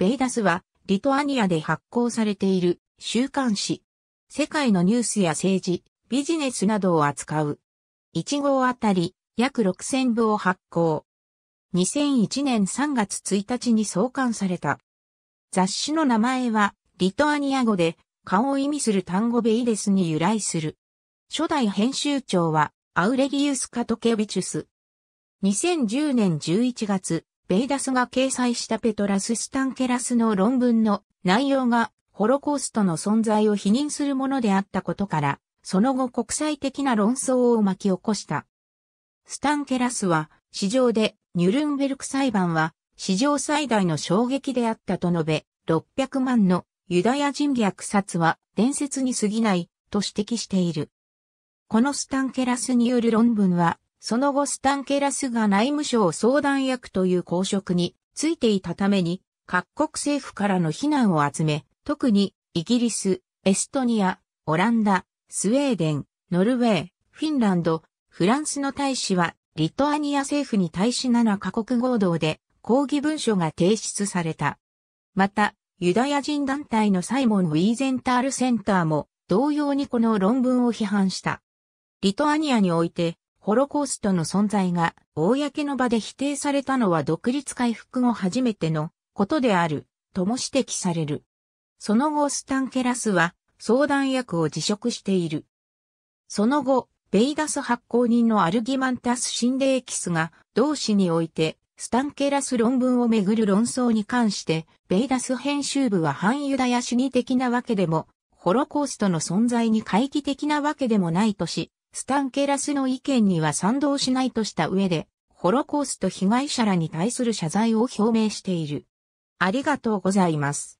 ベイダスは、リトアニアで発行されている週刊誌。世界のニュースや政治、ビジネスなどを扱う。1号あたり約6000部を発行。2001年3月1日に創刊された。雑誌の名前はリトアニア語で顔を意味する単語ベイデスに由来する。初代編集長はアウレギウス・カトケビチュス。2010年11月、ベイダスが掲載したペトラス・スタンケラスの論文の内容がホロコーストの存在を否認するものであったことから、その後国際的な論争を巻き起こした。スタンケラスは、市場でニュルンベルク裁判は史上最大の衝撃であったと述べ、600万のユダヤ人虐殺は伝説に過ぎないと指摘している。このスタンケラスによる論文はその後スタンケラスが内務省相談役という公職についていたために、各国政府からの非難を集め、特にイギリス、エストニア、オランダ、スウェーデン、ノルウェー、フィンランド、フランスの大使は、リトアニア政府に対し7カ国合同で抗議文書が提出された。また、ユダヤ人団体のサイモン・ウィーゼンタールセンターも同様にこの論文を批判した。リトアニアにおいてホロコーストの存在が公の場で否定されたのは独立回復後初めてのことであるとも指摘される。その後スタンケラスは相談役を辞職している。その後、ベイダス発行人のアルギマンタス・シンデエキスが同誌においてスタンケラス論文をめぐる論争に関してベイダス編集部は反ユダヤ主義的なわけでもホロコーストの存在に懐疑的なわけでもないとし、スタンケラスの意見には賛同しないとした上で、ホロコースト被害者らに対する謝罪を表明している。ありがとうございます。